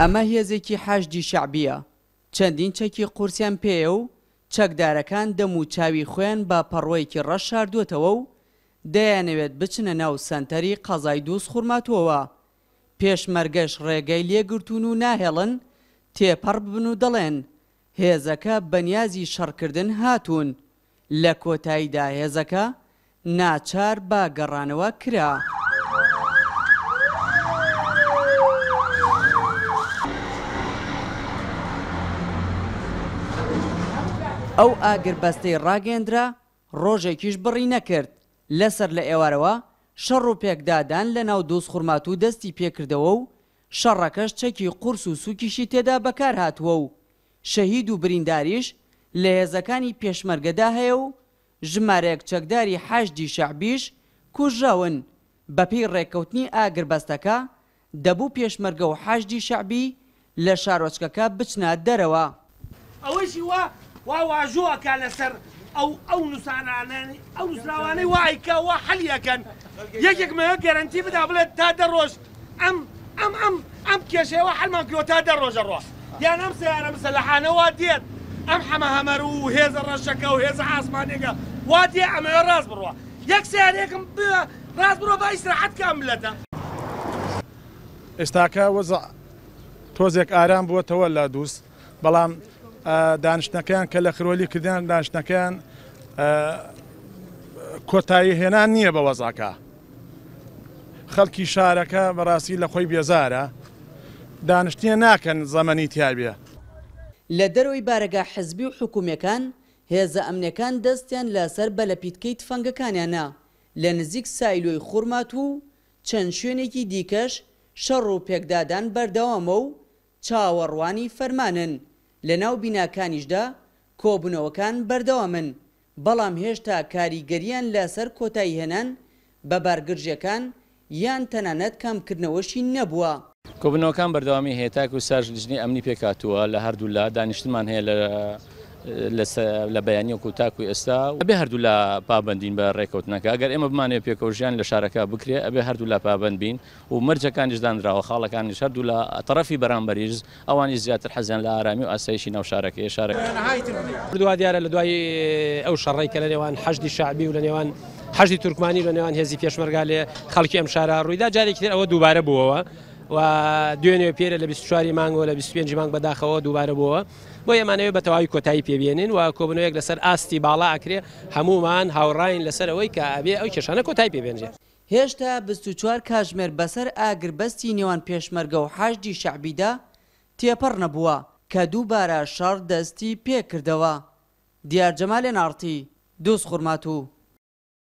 ئەمە هێزێکی حەشدی شعبیە چەندین چەکی قورسیان پێە و چەکدارەکان دەم و چاوی خوێن بە پەڕۆیەکی ڕەش شاردوێتەوە و دەیانەوێت بچنە ناو سنتەری قەزای دووس خوورماتەوە پێشمەرگەش ڕێگەی لێگرتون و ناهێڵن تێپەڕ ببن و دەڵێن هێزەکە بەنیازی شەڕکردن هاتوون لە کۆتاییدا هێزەکە ناچار با گەڕانەوە کرا. ئەو ئاگربەستەی ڕاگەندرا ڕۆژێکیش بڕی نەکرد لەسەر لە ئێوارەوە شەڕ و پێکدادان لە ناو دۆست خوورمات و دەستی پێکردەوە و شەڕەکەش چەکی قورس و سوکیشی تێدا بەکار هاتووە و شەهید و برینداریش لە هێزەکانی پێشمەرگەدا هەیە و ژمارەیەک چەکداری حەشدی شەعبیش کوژراون بەپی ڕێککەوتنی ئاگربەستەکە دەبوو پێشمەرگە و حەشدی شەعبی لە شارۆچکەکە بچنە دەرەوە ئەوەشی وە واواژۆ ئەکا او ئەو ئەو نووسانانانی ئەو نووسراوانەی وایکەوە وحليا كان يجيك ما يجرنتي بدا دەڕۆژ ئەم ئەم ام ام ام حەلمان کرۆ تا دەڕۆژە ڕۆ یان ئەم سیارە يا دێت ئەم حەمە هەمەر و هێزە ڕەشەکە و وهيز ئاسمانێکە وا دێ وادي ام راس بروا سیارێکم ڕاست راس بروا ئیسراحەت کام لەتە استاكا وزع توزيك ارام بو لە دوس بەڵام دانیشتەکەیان کە لە خرۆلی کردیان دانیشتەکەیان کۆتایی هێنان نییە بە وەزاکە خەڵکی شارەکە بەڕاستی لە خۆی بێزارە دانیشتیە ناکەن زەمەنی تیاابە لە دەروی بارەگا حزبی و حکوومەکان هێزە ئەمنەکان دەستیان لەسەر بە لە پیتکەی تفەنگەکانیانە لە نزیک سایلۆی خوورمات و چەند شوێنێکی دیکەش شەڕ و پێکدادان بەردەوامە و چاوەڕوانی فەرمانن لە ناو بیناکانیشدا کۆبوونەوەکان بەردەوامن بەڵام هێشتا کاریگەریان لەسەر کۆتایی هێنان بە بارگرژەکان یان تەنانەت کامکردنەوەشی نەبووە. کۆبنەوەکان بەردەوامی هەیە تاکو و ساژلیژنی ئەمنی پێکاتووە لە هەردوولا دانیشتمان هەیە لە لە بەیانی وەکو تاکوی ئێستا ئەبێ هەردوو لە پابندین بە ڕێکوتنەکە ئەگەر ئێمە بمانێ پێکەژیان لە شارەکە بکرێ ئەبێ هەردوو لە پابند بین و مەرجەکانیشدانراوە خاڵەکانی هەردوو لە تەرەفی بەرامبەریز ئەوانی زیاتر حەزیان لە ئارامی و ئاسایشی ناو شارەکەی شارەکە بردووا دیارە لە دوای ئەو شەڕێک کە لە نێوان حەشتی شعبی و لە نێوان حەشتی تورکمانی لە نێوان هێزی پێشمەرگالێ خەڵکی ئەم شارە ڕوویدا جارێکی ئەوە دووبارە بووەوە. و دوێنێ پێرە لە 24واری مانگۆ لە 25 مانگ بەداخەوە دووبارە بووە بۆ ئەمانەوەی بە تەواوی کۆتایی پێبیێنین و کۆبنەوەیەک لەسەر ئاستی باڵا ئەکرێ هەمومان هاوڕین لەسەرەوەی کە ئابێ ئەو کێشانە کۆتای پێبێنجێت. هێشتا 24 کاژمێر بەسەر ئاگربەستی نێوان پێشمەرگە و حاشدی شعبیدا تێپەڕ نەبووە کە دووبارە شار دەستی پێکردەوە دیارجەما لێ نارتی دۆست خورمات و